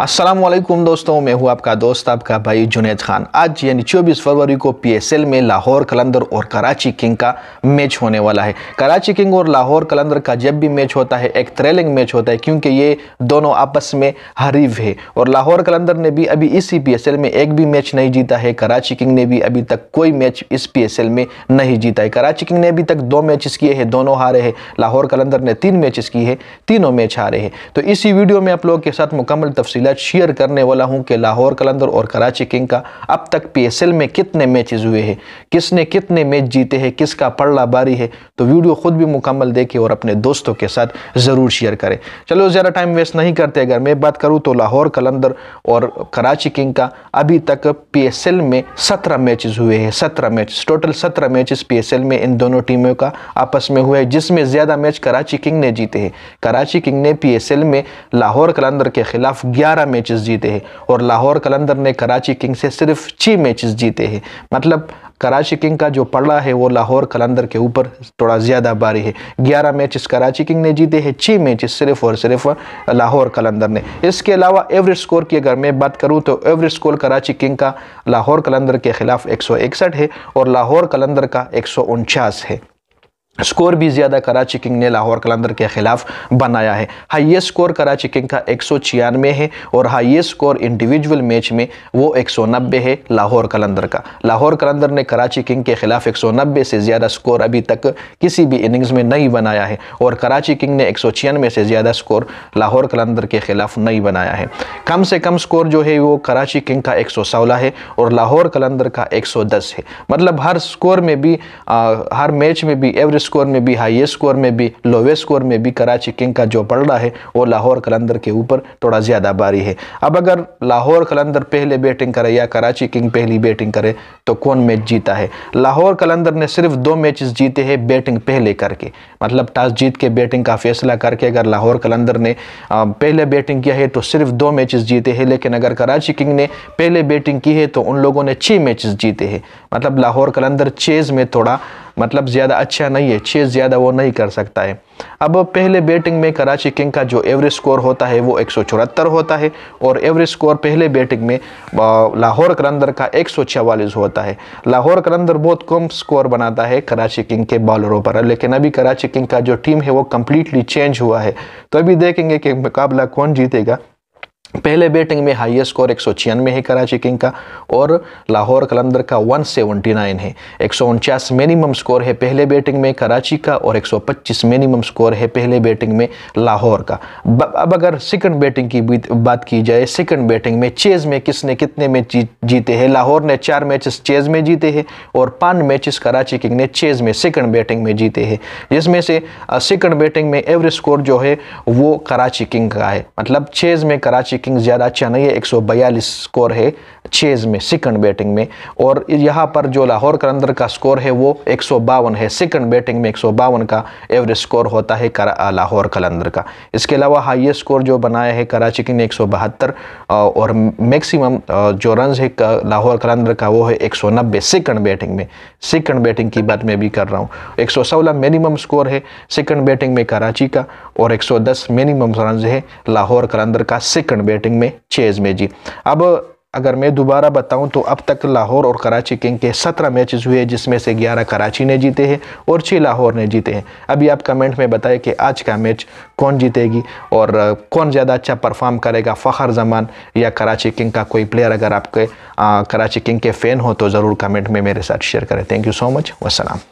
असलम दोस्तों मैं हूं आपका दोस्त आपका भाई जुनेद खान आज यानी चौबीस फरवरी को पीएसएल में लाहौर कलंदर और कराची किंग का मैच होने वाला है कराची किंग और लाहौर कलंदर का जब भी मैच होता है एक थ्रेलिंग मैच होता है क्योंकि ये दोनों आपस में हरीफ है और लाहौर कलंदर ने भी अभी इसी पीएसएल में एक भी मैच नहीं जीता है कराची किंग ने भी अभी तक कोई मैच इस एल में नहीं जीता है कराची किंग ने अभी तक दो मैचेस किए हैं दोनों हारे हैं लाहौर कलंदर ने तीन मैचेस किए हैं तीनों मैच हारे हैं तो इसी वीडियो में आप लोगों के साथ मुकम्मल तफसीला मिजाज शेयर करने वाला हूं कि लाहौर कलंदर और कराची किंग का अब तक पीएसएल में कितने मैचेस हुए हैं किसने कितने मैच जीते हैं किसका पड़ला बारी है तो वीडियो खुद भी मुकम्मल देखें और अपने दोस्तों के साथ ज़रूर शेयर करें चलो ज़्यादा टाइम वेस्ट नहीं करते अगर मैं बात करूँ तो लाहौर कलंदर और कराची किंग का अभी तक पी में सत्रह मैचेस हुए हैं सत्रह मैच टोटल सत्रह मैचेस पी में इन दोनों टीमों का आपस में हुए जिसमें ज़्यादा मैच कराची किंग ने जीते हैं कराची किंग ने पी में लाहौर कलंदर के खिलाफ ग्यारह ग्यारह मैचेस जीते हैं और लाहौर कलंदर ने कराची किंग से सिर्फ छः मैचेस जीते हैं मतलब कराची किंग का जो पड़ा है वो लाहौर कलंदर के ऊपर थोड़ा ज़्यादा भारी है ग्यारह मैचेस कराची किंग ने जीते हैं छः मैचेस सिर्फ और सिर्फ लाहौर कलंदर ने इसके अलावा एवरेज स्कोर की अगर मैं बात करूँ तो एवरेज स्कोर कराची किंग का लाहौर कलंदर के खिलाफ एक है और लाहौर कलंदर का एक है स्कोर भी ज़्यादा कराची किंग ने लाहौर कलंदर के खिलाफ बनाया है हाईएस्ट स्कोर कराची किंग का एक है और हाईएस्ट स्कोर इंडिविजुअल मैच में वो एक है लाहौर कलंदर का लाहौर कलंदर ने कराची किंग के खिलाफ एक से ज़्यादा स्कोर अभी तक किसी भी इनिंग्स में नहीं बनाया है और कराची किंग ने एक से ज़्यादा स्कोर लाहौर कलंदर के खिलाफ नहीं बनाया है कम से कम स्कोर जो है वो कराची किंग का एक है और लाहौर कलंदर का एक है मतलब हर स्कोर में भी आ, हर मैच में भी एवरेज स्कोर में भी हाईएस्ट स्कोर में भी लोवेस्ट स्कोर में भी कराची किंग का जो पड़ रहा है वो लाहौर कलंदर के ऊपर थोड़ा ज़्यादा बारी है अब अगर लाहौर कलंदर पहले बैटिंग करे या कराची किंग पहली बैटिंग करे तो कौन मैच जीता है लाहौर कलंदर ने सिर्फ दो मैच जीते हैं बैटिंग पहले करके मतलब टॉस जीत के बैटिंग का फैसला करके अगर लाहौर कलंदर ने पहले बैटिंग किया है तो सिर्फ दो मैच जीते हैं लेकिन अगर कराची किंग ने पहले बैटिंग की है तो उन लोगों ने छः मैच जीते हैं मतलब लाहौर कलंदर चेज़ में थोड़ा मतलब ज़्यादा अच्छा नहीं है छः ज़्यादा वो नहीं कर सकता है अब पहले बैटिंग में कराची किंग का जो एवरेज स्कोर होता है वो एक होता है और एवरेज स्कोर पहले बैटिंग में लाहौर करंदर का एक होता है लाहौर करंदर बहुत कम स्कोर बनाता है कराची किंग के बॉलरों पर लेकिन अभी कराची किंग का जो टीम है वो कम्प्लीटली चेंज हुआ है तो अभी देखेंगे कि मुकाबला कौन जीतेगा पहले बैटिंग में हाईएस्ट स्कोर एक है कराची किंग का और लाहौर कलंदर का 179 है एक मिनिमम स्कोर है पहले बैटिंग में कराची का और 125 मिनिमम स्कोर है पहले बैटिंग में लाहौर का अब अगर सेकंड बैटिंग की बात की जाए सेकंड बैटिंग में चेज़ में किसने कितने मैच जीते हैं लाहौर ने चार मैचेस चेज़ में जीते हैं और पाँच मैचेस कराची किंग ने चेज़ में सेकंड बैटिंग में जीते हैं जिसमें से सेकंड बैटिंग में एवरेज स्कोर जो है वो कराची किंग का है मतलब चेज़ में कराची रैंकिंग ज़्यादा अच्छा नहीं है एक स्कोर है चेज़ में सेकंड बैटिंग में और यहाँ पर जो लाहौर कलंदर का स्कोर है वो एक है सेकंड बैटिंग में एक का एवरेज स्कोर होता है लाहौर कलंदर का इसके अलावा हाइएस्ट स्कोर जो बनाया है कराची की ने एक और मैक्सिमम जो रन है लाहौर कलंदर का वो है एक सेकंड बैटिंग में सेकंड बैटिंग की बात मैं भी कर रहा हूँ एक मिनिमम स्कोर है सेकंड बैटिंग में कराची का और एक मिनिमम रन है लाहौर कलंदर का सेकंड बैटिंग में चेज़ में जी अब अगर मैं दोबारा बताऊं तो अब तक लाहौर और कराची किंग के सत्रह मैचेस हुए जिसमें से ग्यारह कराची ने जीते हैं और छः लाहौर ने जीते हैं अभी आप कमेंट में बताएं कि आज का मैच कौन जीतेगी और कौन ज़्यादा अच्छा परफॉर्म करेगा फ़खर जमान या कराची किंग का कोई प्लेयर अगर आपके आ, कराची किंग के फ़ैन हो तो ज़रूर कमेंट में मेरे साथ शेयर करें थैंक यू सो मच वसलम